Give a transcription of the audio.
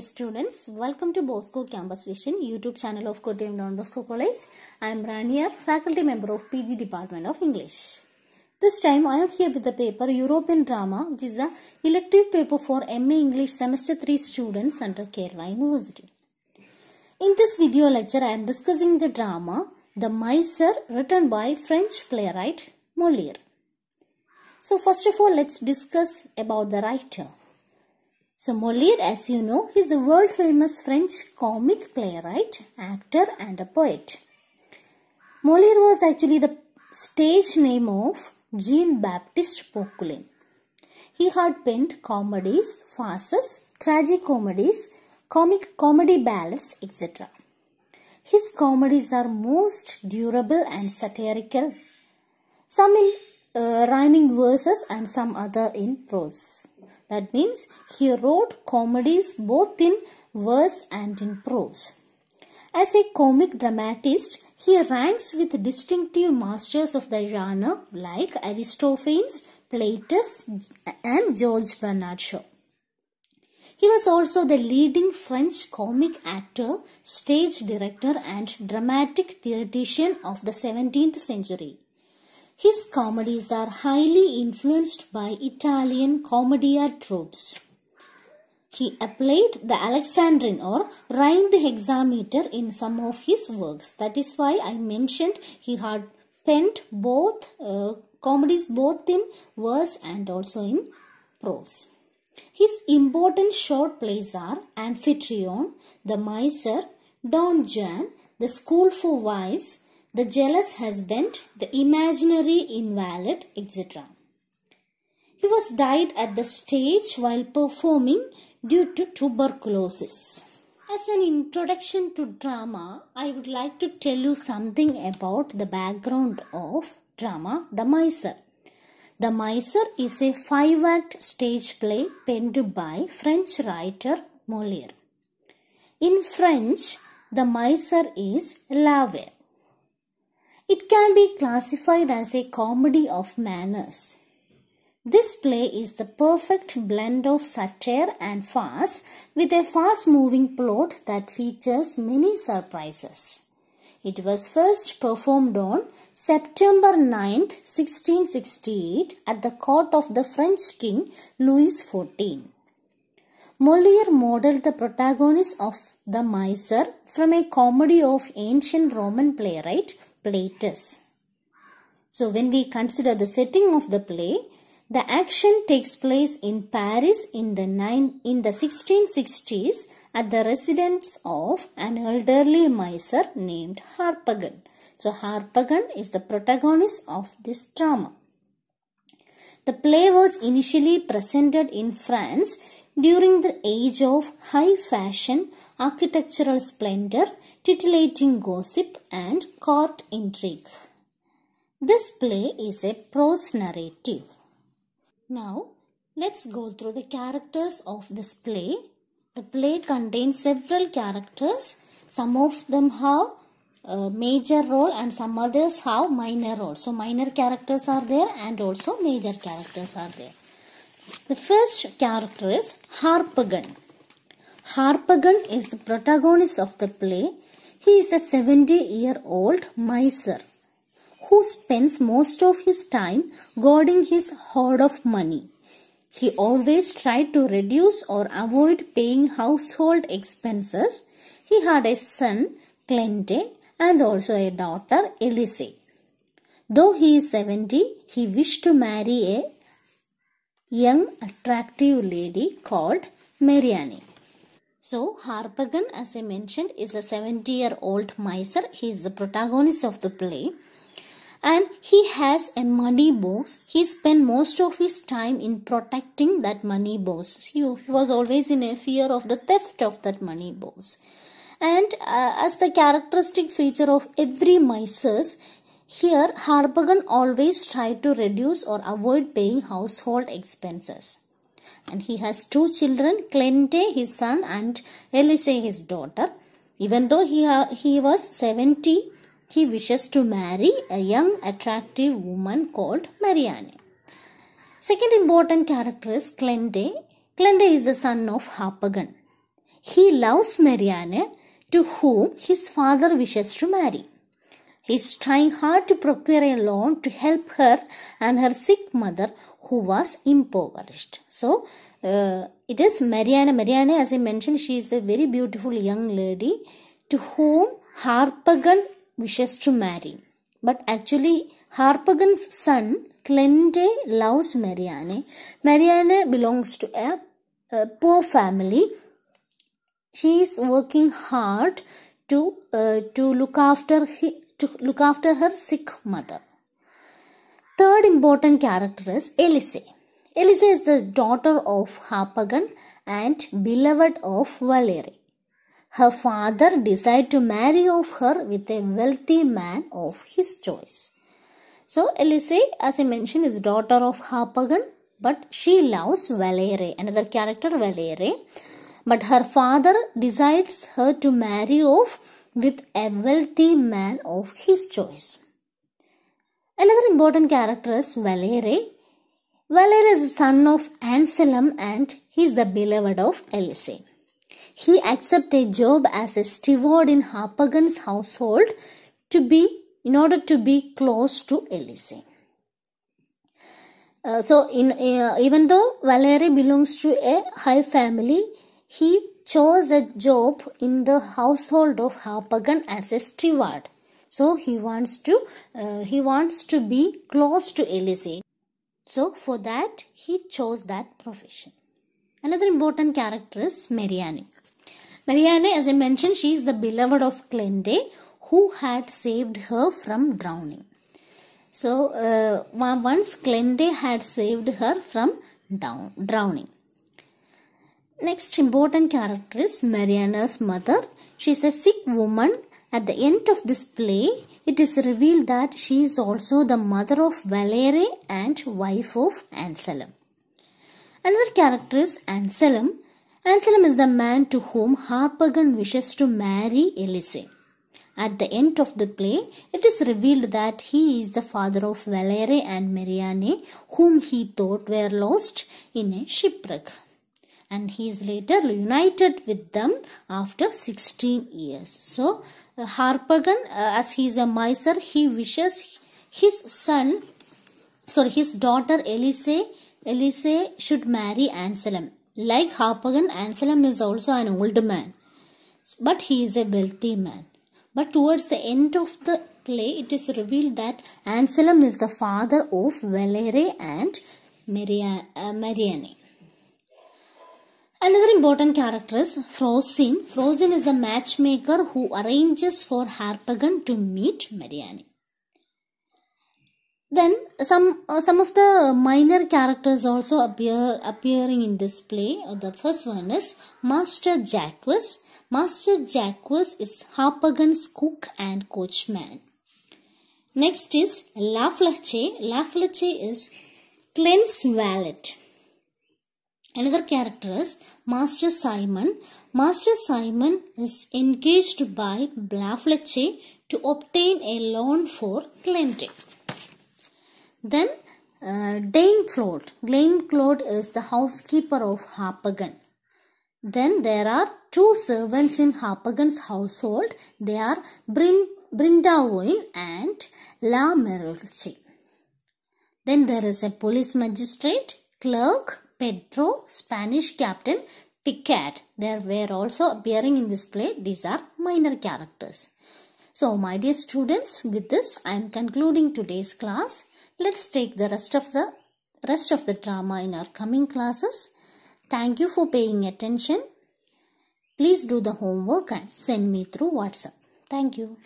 students, welcome to Bosco Campus Vision YouTube channel of Kottayam Don Bosco College. I am Ranier, faculty member of PG Department of English. This time I am here with the paper European Drama which is a elective paper for MA English semester 3 students under Kerala University. In this video lecture I am discussing the drama The Miser written by French playwright Molière. So first of all let's discuss about the writer. So Molière, as you know, is the world famous French comic playwright, actor and a poet. Molière was actually the stage name of Jean-Baptiste Poquelin. He had penned comedies, farces, tragicomedies, comic comedy ballads, etc. His comedies are most durable and satirical, some in uh, rhyming verses and some other in prose. That means he wrote comedies both in verse and in prose. As a comic dramatist, he ranks with distinctive masters of the genre like Aristophanes, Plautus and George Bernard Shaw. He was also the leading French comic actor, stage director and dramatic theoretician of the 17th century. His comedies are highly influenced by Italian commedia tropes. He applied the Alexandrine or rhymed hexameter in some of his works. That is why I mentioned he had penned both uh, comedies both in verse and also in prose. His important short plays are Amphitryon, The Miser, Don Juan, The School for Wives, the jealous husband, the imaginary invalid, etc. He was died at the stage while performing due to tuberculosis. As an introduction to drama, I would like to tell you something about the background of drama The Miser. The Miser is a five act stage play penned by French writer Moliere. In French, the miser is Laver. It can be classified as a comedy of manners. This play is the perfect blend of satire and farce with a fast-moving plot that features many surprises. It was first performed on September 9, 1668 at the court of the French king Louis XIV. Moliere modeled the protagonist of The Miser from a comedy of ancient Roman playwright Plautus. So when we consider the setting of the play, the action takes place in Paris in the, nine, in the 1660s at the residence of an elderly miser named Harpagon. So Harpagon is the protagonist of this drama. The play was initially presented in France during the age of high fashion, architectural splendor, titillating gossip, and court intrigue. This play is a prose narrative. Now, let's go through the characters of this play. The play contains several characters. Some of them have a major role and some others have minor role. So minor characters are there and also major characters are there. The first character is Harpagon. Harpagon is the protagonist of the play. He is a 70-year-old miser who spends most of his time guarding his hoard of money. He always tried to reduce or avoid paying household expenses. He had a son, Clente, and also a daughter, Elise. Though he is 70, he wished to marry a young attractive lady called Mariani. So Harpagan as I mentioned is a 70 year old miser. He is the protagonist of the play and he has a money box. He spent most of his time in protecting that money box. He, he was always in a fear of the theft of that money box. And uh, as the characteristic feature of every miser, here, Harpagon always tried to reduce or avoid paying household expenses. And he has two children, Clente, his son, and Elise, his daughter. Even though he, he was 70, he wishes to marry a young, attractive woman called Marianne. Second important character is Clente. Clente is the son of Harpagon. He loves Marianne, to whom his father wishes to marry is trying hard to procure a loan to help her and her sick mother who was impoverished. So uh, it is Mariana. Mariana, as I mentioned, she is a very beautiful young lady to whom Harpagan wishes to marry. But actually, Harpagan's son Clente loves Marianne. Marianne belongs to a, a, poor family. She is working hard to uh, to look after he, to look after her sick mother. Third important character is Elise. Elise is the daughter of Harpagon and beloved of Valerie. Her father decided to marry off her with a wealthy man of his choice. So Elise, as I mentioned, is daughter of Harpagon, but she loves Valerie, another character Valerie. But her father decides her to marry off with a wealthy man of his choice. Another important character is Valere. Valere is the son of Anselm and he is the beloved of Elise. He accepts a job as a steward in Harpagon's household to be in order to be close to Elise. Uh, so, in uh, even though Valere belongs to a high family, he chose a job in the household of Harpagon as a steward. So he wants to uh, he wants to be close to Elise. So for that he chose that profession. Another important character is Marianne. Marianne, as I mentioned, she is the beloved of Clende who had saved her from drowning. So uh, once Clende had saved her from down, drowning. Next important character is Mariana's mother. She is a sick woman. At the end of this play, it is revealed that she is also the mother of Valere and wife of Anselm. Another character is Anselm. Anselm is the man to whom Harpagon wishes to marry Elise. At the end of the play, it is revealed that he is the father of Valere and Mariana, whom he thought were lost in a shipwreck and he is later united with them after 16 years. So uh, uh, as he is a miser he wishes his son sorry his daughter Elise Elise should marry Anselm. Like Harpagon, Anselm is also an old man but he is a wealthy man. But towards the end of the play, it is revealed that Anselm is the father of Valere and uh, Marianne. Another important character is Frozen. Frozen is the matchmaker who arranges for Harpagon to meet Mariani. Then some uh, some of the minor characters also appear appearing in this play. Uh, the first one is Master Jacques. Master Jacques is Harpagon's cook and coachman. Next is La Fleche. La Fleche is Clint's valet. Another character is Master Simon. Master Simon is engaged by Blafleche to obtain a loan for Glenting. Then uh, Dame Claude. Dame Claude is the housekeeper of Harpagon. Then there are two servants in Harpagon's household. They are Brin Brindaoin and La Merolche. Then there is a police magistrate, clerk, Pedro, Spanish captain Picard. There were also appearing in this play. These are minor characters. So my dear students, with this I am concluding today's class. Let's take the rest of the rest of the drama in our coming classes. Thank you for paying attention. Please do the homework and send me through WhatsApp. Thank you.